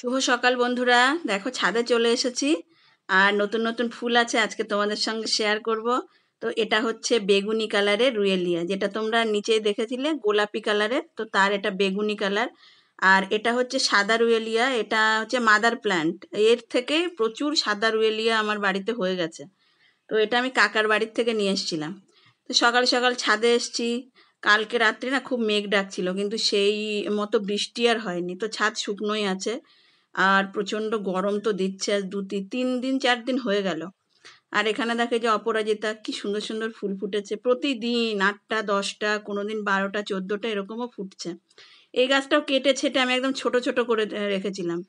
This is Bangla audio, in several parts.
শুভ সকাল বন্ধুরা দেখো ছাদে চলে এসেছি আর নতুন নতুন ফুল আছে আজকে তোমাদের সঙ্গে শেয়ার করব তো এটা হচ্ছে বেগুনি কালারের রুয়েলিয়া যেটা তোমরা নিচেই দেখেছিলে গোলাপি কালারের তো তার এটা বেগুনি কালার আর এটা হচ্ছে সাদা রুয়েলিয়া এটা হচ্ছে মাদার প্ল্যান্ট এর থেকে প্রচুর সাদা রুয়েলিয়া আমার বাড়িতে হয়ে গেছে তো এটা আমি কাকার বাড়ির থেকে নিয়ে এসেছিলাম তো সকাল সকাল ছাদে এসছি কালকে রাত্রে না খুব মেঘ ডাকছিল কিন্তু সেই মতো বৃষ্টি আর হয়নি তো ছাদ শুকনোই আছে আর প্রচণ্ড গরম তো দিচ্ছে আজ দু তিন দিন চার দিন হয়ে গেল আর এখানে দেখে যে অপরাজিতা কি সুন্দর সুন্দর ফুল ফুটেছে প্রতিদিন আটটা দশটা কোনো দিন বারোটা চোদ্দোটা এরকমও ফুটছে এই গাছটাও কেটে ছেটে আমি একদম ছোট ছোট করে রেখেছিলাম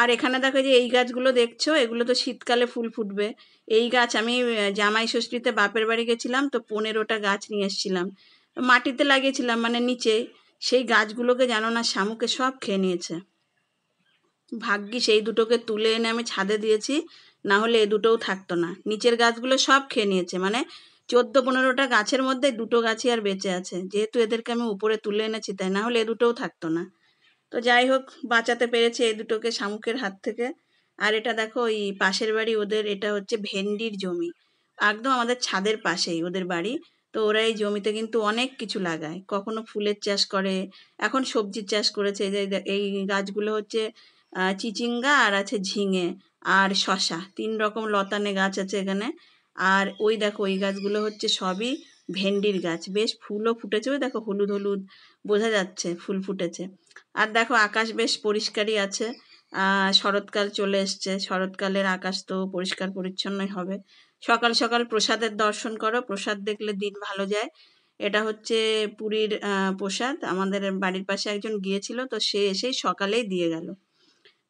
আর এখানে দেখো যে এই গাছগুলো দেখছো এগুলো তো শীতকালে ফুল ফুটবে এই গাছ আমি জামাই ষষ্ঠীতে বাপের বাড়ি গেছিলাম তো পনেরোটা গাছ নিয়ে এসেছিলাম মাটিতে লাগিয়েছিলাম মানে নিচে সেই গাছগুলোকে জানো না শামুকে সব খেয়ে নিয়েছে ভাগ্যি সেই দুটোকে তুলে এনে আমি ছাদে দিয়েছি না হলে এ দুটোও থাকতো না নিচের গাছগুলো সব খেয়ে নিয়েছে মানে চোদ্দ পনেরোটা গাছের মধ্যে দুটো গাছই আর বেঁচে আছে যেহেতু এদেরকে আমি উপরে তুলে এনেছি তাই না হলে এ দুটোও থাকতো না তো যাই হোক বাঁচাতে পেরেছে এই দুটোকে শামুকের হাত থেকে আর এটা দেখো ওই পাশের বাড়ি ওদের এটা হচ্ছে ভেন্ডির জমি একদম আমাদের ছাদের পাশেই ওদের বাড়ি তো ওরা এই জমিতে কিন্তু অনেক কিছু লাগায় কখনো ফুলের চাষ করে এখন সবজির চাষ করেছে এই গাছগুলো হচ্ছে চিচিঙ্গা আর আছে ঝিঙে আর শশা তিন রকম লতানে গাছ আছে এখানে আর ওই দেখো ওই গাছগুলো হচ্ছে সবই ভেন্ডির গাছ বেশ ফুলও ফুটেছে ওই দেখো হলুদ হলুদ বোঝা যাচ্ছে ফুল ফুটেছে আর দেখো আকাশ বেশ পরিষ্কারই আছে শরৎকাল চলে এসছে শরৎকালের আকাশ তো পরিষ্কার পরিচ্ছন্নই হবে সকাল সকাল প্রসাদের দর্শন করো প্রসাদ দেখলে দিন ভালো যায় এটা হচ্ছে পুরীর প্রসাদ আমাদের বাড়ির পাশে একজন গিয়েছিল তো সে এসেই সকালেই দিয়ে গেল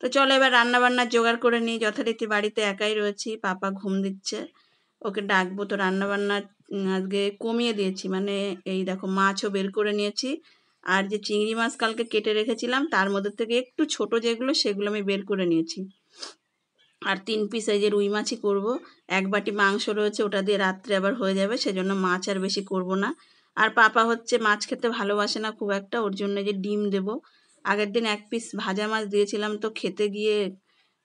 তো চলো এবার রান্নাবান্না জোগাড় করে নিই যথারীতি বাড়িতে একাই রয়েছি পাপা ঘুম দিচ্ছে ওকে ডাকবো তো রান্নাবান্না আজকে কমিয়ে দিয়েছি মানে এই দেখো মাছও বের করে নিয়েছি আর যে চিংড়ি মাছ কালকে কেটে রেখেছিলাম তার মধ্যে থেকে একটু ছোট যেগুলো সেগুলো আমি বের করে নিয়েছি আর তিন পিস এই যে রুই মাছই করব এক বাটি মাংস রয়েছে ওটা দিয়ে রাত্রে আবার হয়ে যাবে সেজন্য মাছ আর বেশি করব না আর পাপা হচ্ছে মাছ খেতে ভালোবাসে না খুব একটা ওর জন্য যে ডিম দেবো আগের দিন এক পিস ভাজা মাছ দিয়েছিলাম তো খেতে গিয়ে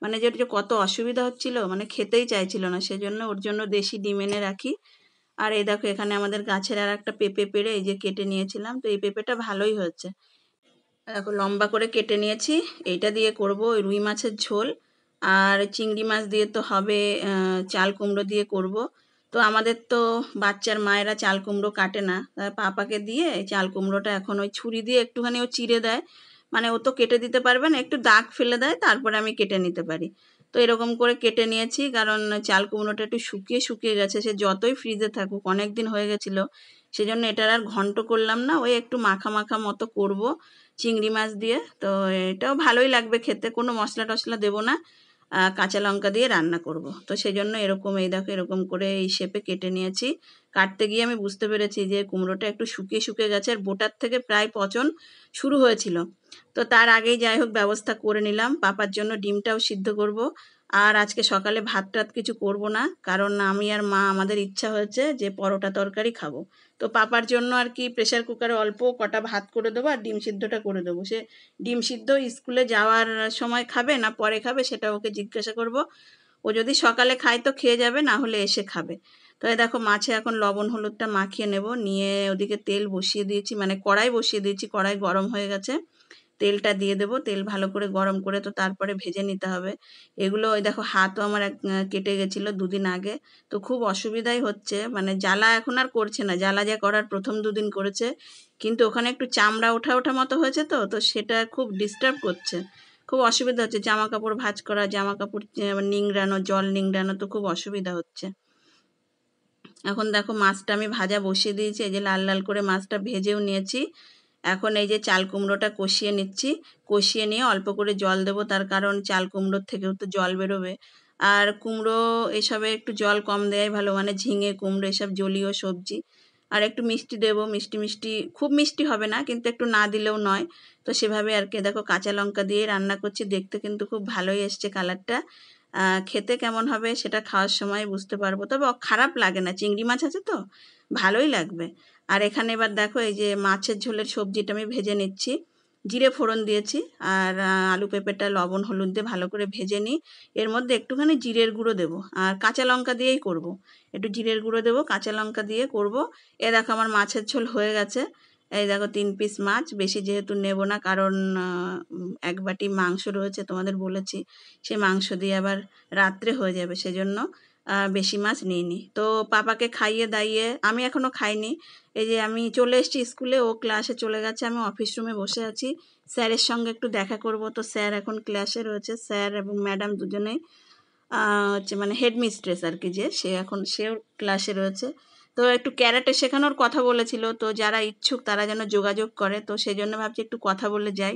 মানে যে কত অসুবিধা হচ্ছিল মানে খেতেই চাইছিল না সেজন্য ওর জন্য দেশি ডিম এনে রাখি আর এই দেখো এখানে আমাদের গাছের আর একটা পেঁপে পেড়ে এই যে কেটে নিয়েছিলাম তো এই পেঁপেটা ভালোই হচ্ছে দেখো লম্বা করে কেটে নিয়েছি এইটা দিয়ে করব রুই মাছের ঝোল আর চিংড়ি মাছ দিয়ে তো হবে চাল কুমড়ো দিয়ে করব তো আমাদের তো বাচ্চার মায়েরা চাল কুমড়ো কাটে না পাপাকে দিয়ে চাল কুমড়োটা এখন ওই ছুরি দিয়ে একটুখানি ও চিড়ে দেয় মানে ও তো কেটে দিতে পারবে না একটু দাগ ফেলে দেয় তারপরে আমি কেটে নিতে পারি তো এরকম করে কেটে নিয়েছি কারণ চাল কুমড়োটা একটু শুকিয়ে শুকিয়ে গেছে সে যতই ফ্রিজে থাকুক অনেক দিন হয়ে গেছিলো সেই জন্য এটার আর ঘন্ট করলাম না ওই একটু মাখা মাখা মতো করব চিংড়ি মাছ দিয়ে তো এটাও ভালোই লাগবে খেতে কোনো মশলা টশলা দেবো না কাঁচা লঙ্কা দিয়ে রান্না করব। তো সেই জন্য এরকম এই দেখো এরকম করে এই শেপে কেটে নিয়েছি কাটতে গিয়ে আমি বুঝতে পেরেছি যে কুমড়োটা একটু শুকিয়ে শুকিয়ে গেছে আর বোটার থেকে প্রায় পচন শুরু হয়েছিল তো তার আগেই যাই হোক ব্যবস্থা করে নিলাম পাপার জন্য ডিমটাও সিদ্ধ করব আর আজকে সকালে ভাত টাত কিছু করব না কারণ আমি আর মা আমাদের ইচ্ছা হয়েছে যে পরোটা তরকারি খাবো তো পাপার জন্য আর কি প্রেশার কুকারে অল্প কটা ভাত করে দেবো আর ডিম সিদ্ধটা করে দেবো সে ডিম সিদ্ধ স্কুলে যাওয়ার সময় খাবে না পরে খাবে সেটা ওকে জিজ্ঞাসা করব ও যদি সকালে খায় তো খেয়ে যাবে না হলে এসে খাবে তো দেখো মাছে এখন লবণ হলুদটা মাখিয়ে নেব নিয়ে ওদিকে তেল বসিয়ে দিয়েছি মানে কড়াই বসিয়ে দিয়েছি কড়াই গরম হয়ে গেছে তেলটা দিয়ে দেব তেল ভালো করে গরম করে তো তারপরে ভেজে নিতে হবে এগুলো ওই দেখো হাতও আমার কেটে গেছিলো দুদিন আগে তো খুব অসুবিধাই হচ্ছে মানে জ্বালা এখন আর করছে না জ্বালা যা করার প্রথম দুদিন করেছে কিন্তু ওখানে একটু চামড়া ওঠা ওঠা মতো হয়েছে তো তো সেটা খুব ডিস্টার্ব করছে খুব অসুবিধা হচ্ছে জামা কাপড় ভাজ করা জামা কাপড় নিংড়ানো জল নিংড়ানো তো খুব অসুবিধা হচ্ছে এখন দেখো মাছটা আমি ভাজা বসিয়ে দিয়েছি এই যে লাল লাল করে মাছটা ভেজেও নিয়েছি এখন এই যে চাল কুমড়োটা কষিয়ে নিচ্ছি কষিয়ে নিয়ে অল্প করে জল দেবো তার কারণ চাল কুমড়োর থেকেও তো জল বেরোবে আর কুমড়ো এসবে একটু জল কম দেয় ভালো মানে ঝিঙে কুমড়ো এসব জলীয় সবজি আর একটু মিষ্টি দেবো মিষ্টি মিষ্টি খুব মিষ্টি হবে না কিন্তু একটু না দিলেও নয় তো সেভাবে আর কি দেখো কাঁচা লঙ্কা দিয়ে রান্না করছি দেখতে কিন্তু খুব ভালোই এসছে কালারটা খেতে কেমন হবে সেটা খাওয়ার সময় বুঝতে পারবো তবে খারাপ লাগে না চিংড়ি মাছ আছে তো ভালোই লাগবে আর এখানে এবার দেখো এই যে মাছের ঝোলের সবজিটা আমি ভেজে নিচ্ছি জিরে ফোড়ন দিয়েছি আর আলু পেঁপেটা লবণ হলুদ দিয়ে ভালো করে ভেজে নিই এর মধ্যে একটুখানি জিরের গুঁড়ো দেবো আর কাঁচা লঙ্কা দিয়েই করব। একটু জিরের গুঁড়ো দেবো কাঁচা লঙ্কা দিয়ে করব। এ দেখো আমার মাছের ঝোল হয়ে গেছে এই দেখো তিন পিস মাছ বেশি যেহেতু নেব না কারণ এক বাটি মাংস রয়েছে তোমাদের বলেছি সেই মাংস দিয়ে আবার রাত্রে হয়ে যাবে সেজন্য বেশি মাছ নিইনি তো পাপাকে খাইয়ে দাইয়ে আমি এখনও খাইনি এই যে আমি চলে এসেছি স্কুলে ও ক্লাসে চলে গেছে আমি অফিস রুমে বসে আছি স্যারের সঙ্গে একটু দেখা করব তো স্যার এখন ক্লাসে রয়েছে স্যার এবং ম্যাডাম দুজনেই হচ্ছে মানে হেডমিস্ট্রেস আর কি যে সে এখন সেও ক্লাসে রয়েছে তো একটু ক্যারাটে শেখানোর কথা বলেছিল তো যারা ইচ্ছুক তারা যেন যোগাযোগ করে তো সেই জন্য ভাবছি একটু কথা বলে যাই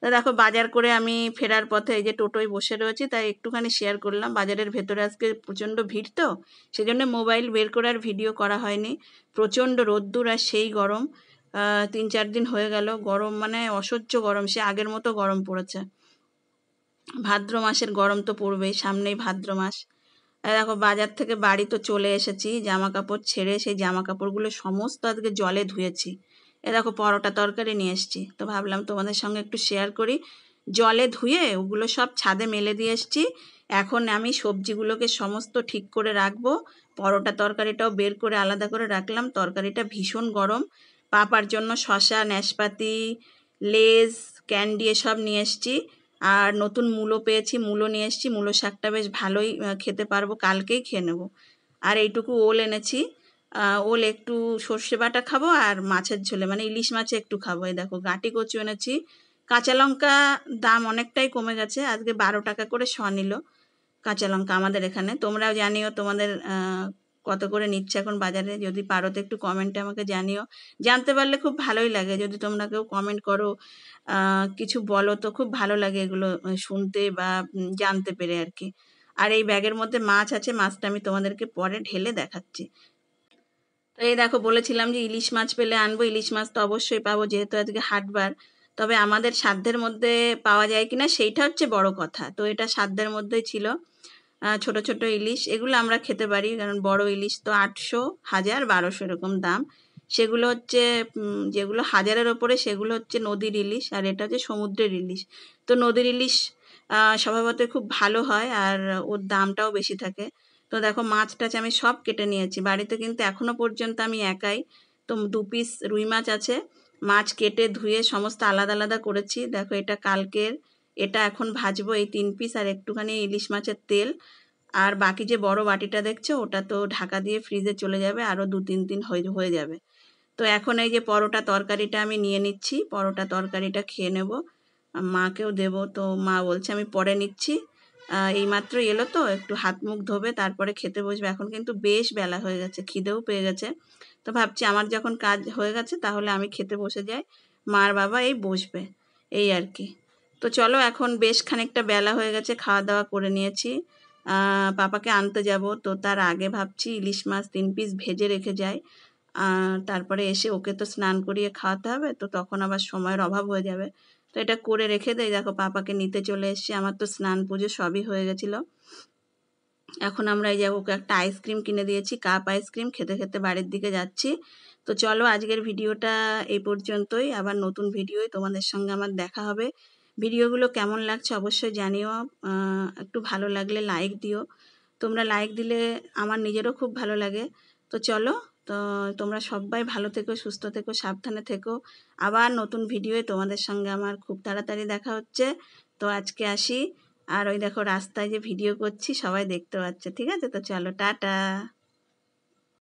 তা দেখো বাজার করে আমি ফেরার পথে এই যে টোটোয় বসে রয়েছি তাই একটুখানি শেয়ার করলাম বাজারের ভেতরে আজকে প্রচণ্ড ভিড় তো সেজন্য মোবাইল বের করার ভিডিও করা হয়নি প্রচণ্ড রোদ্দুর আর সেই গরম তিন চার দিন হয়ে গেল গরম মানে অসহ্য গরম সে আগের মতো গরম পড়েছে ভাদ্র মাসের গরম তো পড়বেই সামনেই ভাদ্র মাস দেখো বাজার থেকে বাড়ি তো চলে এসেছি জামা কাপড় ছেড়ে সেই জামা কাপড়গুলো সমস্ত আজকে জলে ধুয়েছি এ দেখো পরোটা তরকারি নিয়ে এসছি তো ভাবলাম তোমাদের সঙ্গে একটু শেয়ার করি জলে ধুয়ে ওগুলো সব ছাদে মেলে দিয়ে এসছি এখন আমি সবজিগুলোকে সমস্ত ঠিক করে রাখবো পরোটা তরকারিটাও বের করে আলাদা করে রাখলাম তরকারিটা ভীষণ গরম পাপার জন্য শশা ন্যাশপাতি লেজ ক্যান্ডি এসব নিয়ে এসছি আর নতুন মূলো পেয়েছি মূলো নিয়ে এসছি মূলো শাকটা বেশ ভালোই খেতে পারবো কালকেই খেয়ে নেবো আর এইটুকু ওল এনেছি ওল একটু সর্ষে বাটা খাবো আর মাছের ঝোলে মানে ইলিশ মাছে একটু খাবো এই দেখো গাঁটি কচু এনেছি কাঁচা লঙ্কা দাম অনেকটাই কমে গেছে আজকে বারো টাকা করে শ নিল কাঁচা লঙ্কা আমাদের এখানে তোমরাও জানিও তোমাদের কত করে নিচ্ছে এখন বাজারে যদি পারো তো একটু কমেন্টে আমাকে জানিও জানতে পারলে খুব ভালোই লাগে যদি তোমরা কেউ কমেন্ট করো কিছু বলো তো খুব ভালো লাগে এগুলো শুনতে বা জানতে পেরে আর কি আর এই ব্যাগের মধ্যে মাছ আছে মাছটা আমি তোমাদেরকে পরে ঢেলে দেখাচ্ছি এই দেখো বলেছিলাম যে ইলিশ মাছ পেলে আনবো ইলিশ মাছ তো অবশ্যই পাবো যেহেতু আজকে হাটবার তবে আমাদের সাধ্যের মধ্যে পাওয়া যায় কিনা সেইটা হচ্ছে বড় কথা তো এটা সাধ্যের মধ্যেই ছিল ছোট ছোট ইলিশ এগুলো আমরা খেতে পারি কারণ বড় ইলিশ তো আটশো হাজার বারোশো এরকম দাম সেগুলো হচ্ছে যেগুলো হাজারের ওপরে সেগুলো হচ্ছে নদীর ইলিশ আর এটা হচ্ছে সমুদ্রের ইলিশ তো নদীর ইলিশ স্বভাবতই খুব ভালো হয় আর ওর দামটাও বেশি থাকে তো দেখো মাছ টাছ আমি সব কেটে নিয়েছি বাড়িতে কিন্তু এখনও পর্যন্ত আমি একাই তো দু পিস রুই মাছ আছে মাছ কেটে ধুয়ে সমস্ত আলাদা আলাদা করেছি দেখো এটা কালকের এটা এখন ভাজবো এই তিন পিস আর একটুখানি ইলিশ মাছের তেল আর বাকি যে বড় বাটিটা দেখছো ওটা তো ঢাকা দিয়ে ফ্রিজে চলে যাবে আরও দু তিন দিন হয়ে যাবে তো এখন এই যে পরোটা তরকারিটা আমি নিয়ে নিচ্ছি পরোটা তরকারিটা খেয়ে নেব মাকেও দেব তো মা বলছে আমি পরে নিচ্ছি এই মাত্র এলো তো একটু হাত মুখ ধোবে তারপরে খেতে বসবে এখন কিন্তু বেশ বেলা হয়ে গেছে খিদেও পেয়ে গেছে তো ভাবছি আমার যখন কাজ হয়ে গেছে তাহলে আমি খেতে বসে যাই মার বাবা এই বসবে এই আর কি তো চলো এখন বেশ খানিকটা বেলা হয়ে গেছে খাওয়া দাওয়া করে নিয়েছি পাপাকে আনতে যাব তো তার আগে ভাবছি ইলিশ মাছ তিন পিস ভেজে রেখে যাই তারপরে এসে ওকে তো স্নান করিয়ে খাওয়াতে হবে তো তখন আবার সময়ের অভাব হয়ে যাবে তো এটা করে রেখে দেয় দেখো পাপাকে নিতে চলে এসছি আমার তো স্নান পুজো সবই হয়ে গেছিলো এখন আমরা এই যে ওকে একটা আইসক্রিম কিনে দিয়েছি কাপ আইসক্রিম খেতে খেতে বাড়ির দিকে যাচ্ছি তো চলো আজকের ভিডিওটা এই পর্যন্তই আবার নতুন ভিডিওই তোমাদের সঙ্গে আমার দেখা হবে ভিডিওগুলো কেমন লাগছে অবশ্যই জানিও একটু ভালো লাগলে লাইক দিও তোমরা লাইক দিলে আমার নিজেরও খুব ভালো লাগে তো চলো তো তোমরা সবাই ভালো থেকো সুস্থ থেকো সাবধানে থেকো আবার নতুন ভিডিওয়ে তোমাদের সঙ্গে আমার খুব তাড়াতাড়ি দেখা হচ্ছে তো আজকে আসি আর ওই দেখো রাস্তায় যে ভিডিও করছি সবাই দেখতে পাচ্ছে ঠিক আছে তো চলো টাটা